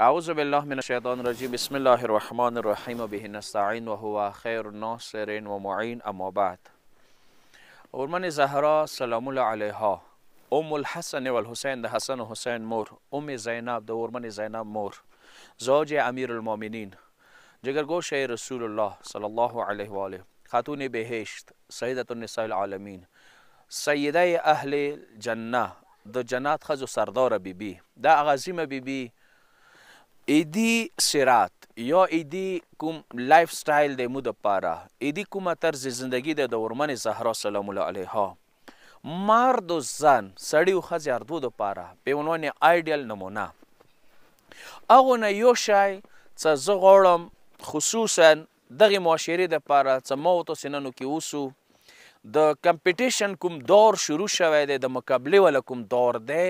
اعوذ بالله من الشیطان الرجیم بسم الله الرحمن الرحیم و به نستعین و هو خیر ناصر و معین اما بعد ورمن زهرا سلام الله علیها ام الحسن والحسین د حسن و حسین مور ام زینب د ورمن زینب مور زوج امیر المؤمنین جگرگوش رسول الله صلی الله علیه و آله خاتون بهشت سیدت النساء العالمین سیده اهل جنه د جنات خزو سردار بیبي بی. دا عظیمه بیبي بی اېدی سرات یا اېدی کوم لایف سټایل د مو د پاره اېدی کومه طرز زندگی د دورمن زهرا سلام الله علیها مرد و زن سړی او ښځې اردو د پاره په عنوان آیډیل نمونه هغه نه یو شای څه زه غواړم خصوصا دغه معاشرې د پاره څه مو تو سننو کې اوسو د کمپټیشن کوم دور شروع شوی دی د مقابله ول کوم دور دی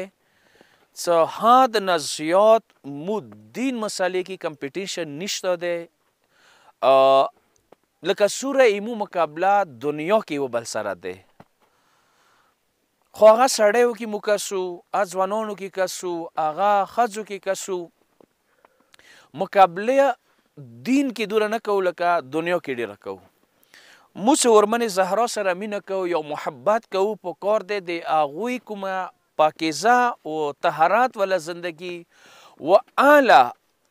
څه د نه زیات مدین مسالې کې کمپټیشن نشته دی لکه سوره ایمو مقابله دنیا کې و بل سره دی خو هغه سړیو کې مو کسو ځوانانو کې کسو هغه ښځو کې کسو مقابله دین کې دوره نه کوو لکه دنیا کې ډېره کوو موږ ورمنې زهرا سره مینه کوو یو محبت کوو په کار دی د هغوی کومه پاکیزه او طهارت ولا زندگی و اعلی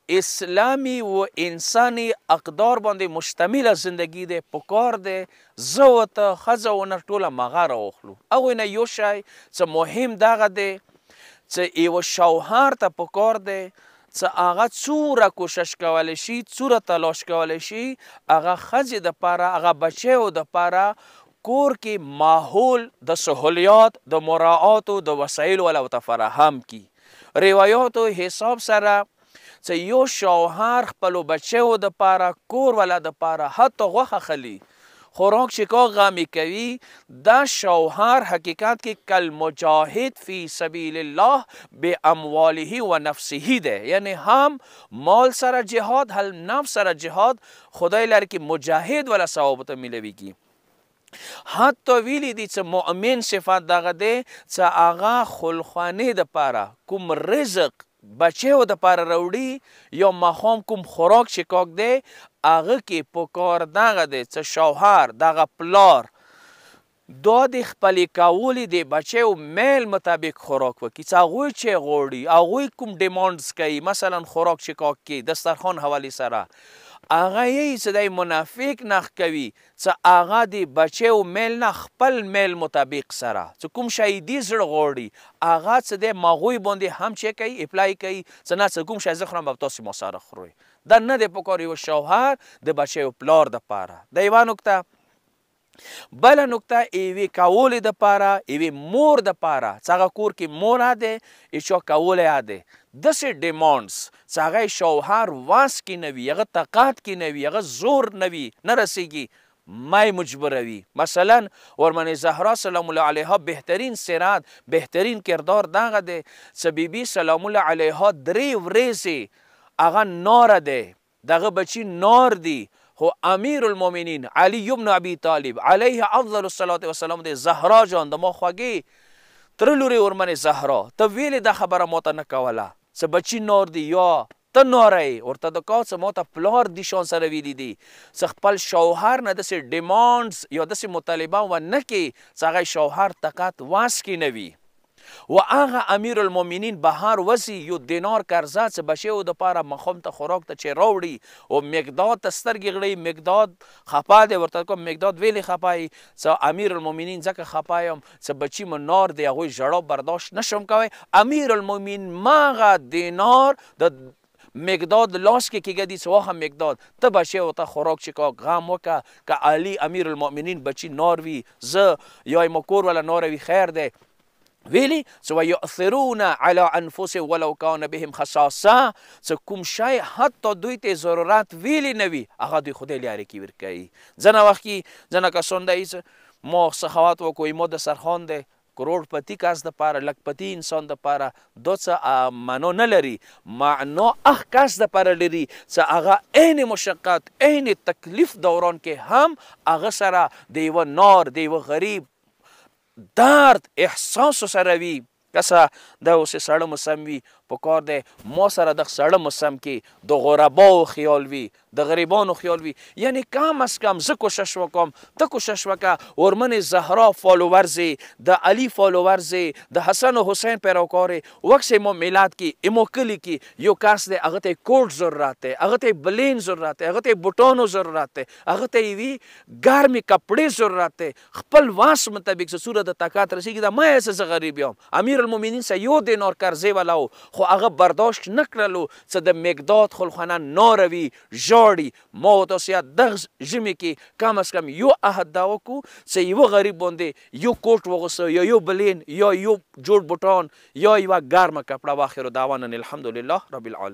اسلامی و انساني اقدار باندې مشتمل زندگی ده پکار ده زو ته خزه و نه ټوله مغاره وخلو او نه یو شای څه مهم دغه ده چې یو شوهر ته پکار ده چې هغه څوره کوشش کول شي څوره تلاش کول شي هغه خزه د پاره هغه بچو د پاره کور کې ماحول د سہولیات د مراعات او د وسایل ولا تفراهم کی روایت او حساب سره چې یو شوهر خپل بچو د پاره کور ولا د پاره حتی غوخه خلی خوراک شکا غمی کوي دا شوهر حقیقت کې کل مجاهد فی سبیل الله به امواله و نفسه ده یعنی هم مال سره جهاد هل نفس سره جهاد خدای لر کې مجاهد ولا ثواب ته ملوي کی حتی ویلی دي چې مؤمن صفات دغه دی چې هغه خلخانه د پاره کوم رزق بچیو د پاره راوړي یا مخام کوم خوراک شکاک دی هغه کې پکار دغه دی چې شوهر دغه پلار دا د خپلې کولې د بچیو میل مطابق خوراک وکړي چې هغوی چې غوړي هغوی کوم ډیمانډز کوي مثلا خوراک شکاک کې دسترخوان حوالی سره هغه یې سدای منافق نخ کوي چې هغه دی بچو میل نه خپل میل مطابق سره چې کوم شای دی زړه غوړي هغه چې د ماغوي باندې هم چې کوي اپلای کوي چې نه کوم شای زخرم به تاسو مساره خوري دا نه د پکوري او شوهر د بچو پلار د پاره د ایوانو کته بل نقطه ایوی کول د پاره ایوی مور د پاره څنګه کور کې مور اده ایشو کول اده د سه ډیمانډز څنګه شوهر واس کې نوی هغه طاقت کې نوی هغه زور نوی نه رسیږي مای مجبوروي مثلا ورمن زهرا سلام الله علیها بهترین سیرات بهترین کردار دغه ده سبیبی سلام الله علیها درې ورېسي هغه نار ده دغه بچی نار دی خو امیر المؤمنین علی ابن ابي طالب علیه افضل الصلاه والسلام د زهرا جان د ما خوږی تر لوري ورمنه زهرا ته ویلې د خبره موته نه کوله څه بچی نور دی یا ته نورې ورته د کاو څه موته پلار دي شان سره ویلې دي څه خپل شوهر نه د سه ډیمانډز یا د سه مطالبه و نه کی څنګه شوهر طاقت واس کی نه وی و هغه امیر المؤمنین بهر وسی یو دینار قرضه څه بشو د پاره مخم ته خوراک ته چې راوړي او مقداد تسترګې غړي مقداد خپا دی ورته کوم مقداد ویلې خپای څه امیر المؤمنین ځکه خپایم څه بچی مو نار دی هغه جړو برداشت نشم کوي امیر المؤمنین ماغه دینار د مقداد لاس کې کېږه دي سواخه مقداد ته به شی ته خوراک چې کا غم وکه که علی امیر المؤمنین بچی ناروی زه یا مکور ولا ناروی خیر دی ویلی سو یؤثرون علی انفس ولو کان بهم خصاصه څه کوم شی حتی دوی ته ضرورت ویلی نوی هغه دوی خدای لارې کې ورکوي ځنه وخت کې ځنه کسان دی ما سخاوت وکوي ما د سرخان دی کروڑ پتی کس د پاره لک پتی انسان د پاره دوڅه مانو نه لري معنو اخ کس د پاره لري چې هغه عین مشقت عین تکلیف دوران کې هم هغه سره دیو نار دیو غریب درد احساس سره وي کسه دا اوسې ساړه موسم وي په کار دی ما سره د سړه موسم کې د غرباو خیال وي د غریبانو خیال وي یعنی کم از کم زه کوشش وکم ته کوشش وکه ورمن زهرا فالوورزی د علی فالوورزی د حسن او حسین پیروکارې وکسې مو میلاد کې ایمو کلی کې یو کاس دی هغه ته کوټ ضرورت دی هغه ته بلین ضرورت دی هغه ته بوټانو ضرورت دی هغه ته وی ګرمي کپړې ضرورت دی خپل واس مطابق صورت د طاقت رسیږي دا مې څه غریب یم امیر المؤمنین سیو دینار قرضې ولاو خو هغه برداشت نکړلو څه د مقداد خلخانه ناروي ژاړي ما تاسو دغه ژمي کې کم از کم یو عهد دا وکړو چې یو غریب باندې یو کوټ وغوسو یا یو بلین یا یو جوړ بوټان یا یو ګرمه کپړه واخیرو داوانه الحمدلله رب العالمین